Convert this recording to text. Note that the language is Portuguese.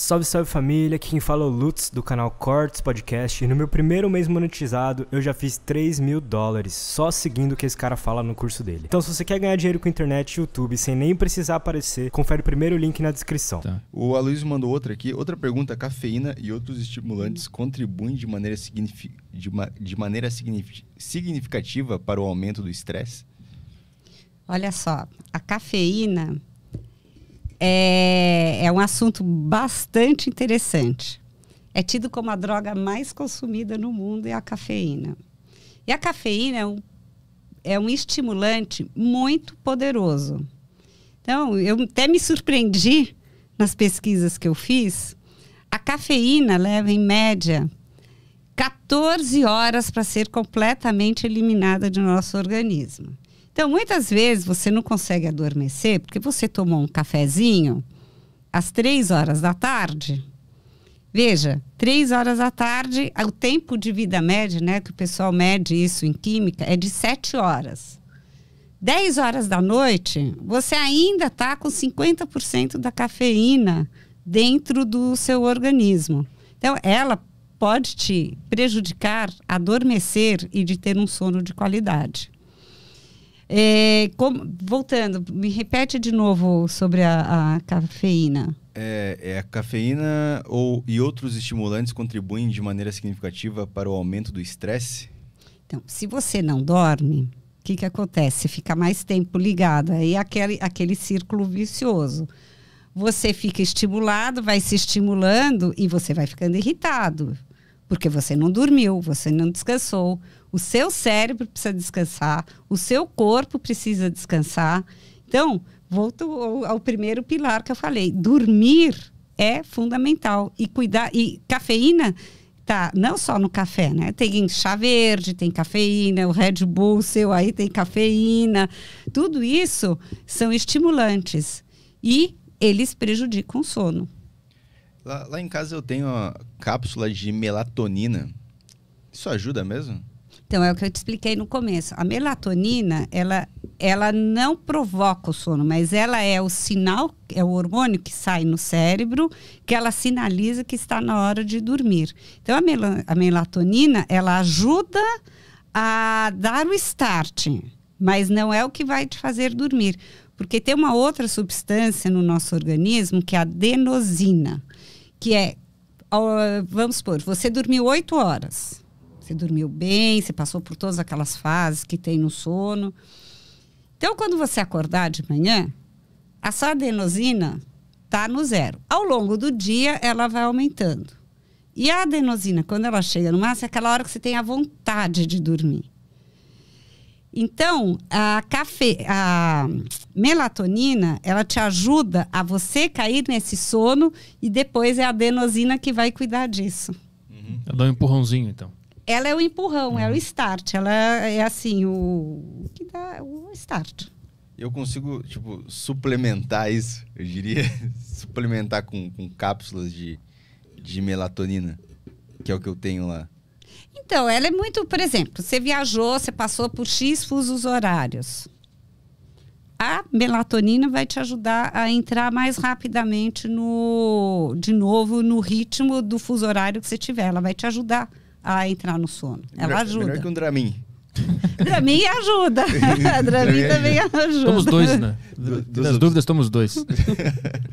Salve, salve família, aqui quem fala é o Lutz do canal Cortes Podcast e no meu primeiro mês monetizado eu já fiz 3 mil dólares só seguindo o que esse cara fala no curso dele. Então se você quer ganhar dinheiro com internet e YouTube sem nem precisar aparecer, confere o primeiro link na descrição. Tá. O Aloysio mandou outra aqui, outra pergunta, cafeína e outros estimulantes contribuem de maneira, signifi... de ma... de maneira signif... significativa para o aumento do estresse? Olha só, a cafeína é, é um assunto bastante interessante. É tido como a droga mais consumida no mundo é a cafeína. E a cafeína é um, é um estimulante muito poderoso. Então, eu até me surpreendi nas pesquisas que eu fiz. A cafeína leva, em média, 14 horas para ser completamente eliminada do nosso organismo. Então, muitas vezes você não consegue adormecer porque você tomou um cafezinho às três horas da tarde. Veja, três horas da tarde, o tempo de vida médio, né, que o pessoal mede isso em química, é de sete horas. Dez horas da noite, você ainda está com 50% da cafeína dentro do seu organismo. Então, ela pode te prejudicar, adormecer e de ter um sono de qualidade. É, voltando, me repete de novo sobre a, a cafeína. É, é, a cafeína ou, e outros estimulantes contribuem de maneira significativa para o aumento do estresse? Então, se você não dorme, o que, que acontece? Você fica mais tempo ligado, aí aquele, aquele círculo vicioso. Você fica estimulado, vai se estimulando e você vai ficando irritado. Porque você não dormiu, você não descansou. O seu cérebro precisa descansar, o seu corpo precisa descansar. Então, volto ao, ao primeiro pilar que eu falei: dormir é fundamental e cuidar e cafeína tá não só no café, né? Tem chá verde, tem cafeína, o Red Bull seu aí tem cafeína. Tudo isso são estimulantes e eles prejudicam o sono. Lá, lá em casa eu tenho cápsulas cápsula de melatonina. Isso ajuda mesmo? Então, é o que eu te expliquei no começo. A melatonina, ela, ela não provoca o sono, mas ela é o sinal, é o hormônio que sai no cérebro, que ela sinaliza que está na hora de dormir. Então, a, mel a melatonina, ela ajuda a dar o start, mas não é o que vai te fazer dormir. Porque tem uma outra substância no nosso organismo, que é a adenosina que é, vamos supor, você dormiu oito horas. Você dormiu bem, você passou por todas aquelas fases que tem no sono. Então, quando você acordar de manhã, a sua adenosina está no zero. Ao longo do dia, ela vai aumentando. E a adenosina, quando ela chega no máximo, é aquela hora que você tem a vontade de dormir. Então, a, cafe... a melatonina, ela te ajuda a você cair nesse sono e depois é a adenosina que vai cuidar disso. Uhum. Ela dá um empurrãozinho, então. Ela é o empurrão, uhum. é o uhum. start. Ela é, é assim, o, que dá o start. Eu consigo, tipo, suplementar isso, eu diria, suplementar com, com cápsulas de, de melatonina, que é o que eu tenho lá. Então, ela é muito, por exemplo, você viajou, você passou por X fusos horários. A melatonina vai te ajudar a entrar mais rapidamente no, de novo, no ritmo do fuso horário que você tiver. Ela vai te ajudar a entrar no sono. Ela melhor, ajuda. Melhor que um Dramin. Dramin ajuda. Dramin também ajuda. Estamos dois, né? Do, das dúvidas, estamos dois.